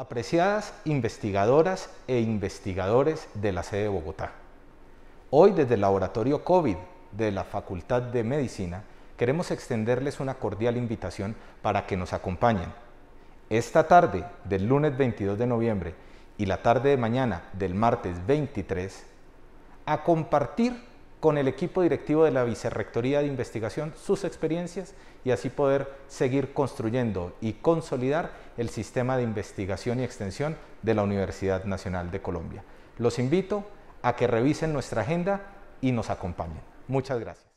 Apreciadas investigadoras e investigadores de la sede de Bogotá, hoy desde el Laboratorio COVID de la Facultad de Medicina queremos extenderles una cordial invitación para que nos acompañen. Esta tarde del lunes 22 de noviembre y la tarde de mañana del martes 23 a compartir con el equipo directivo de la Vicerrectoría de Investigación sus experiencias y así poder seguir construyendo y consolidar el sistema de investigación y extensión de la Universidad Nacional de Colombia. Los invito a que revisen nuestra agenda y nos acompañen. Muchas gracias.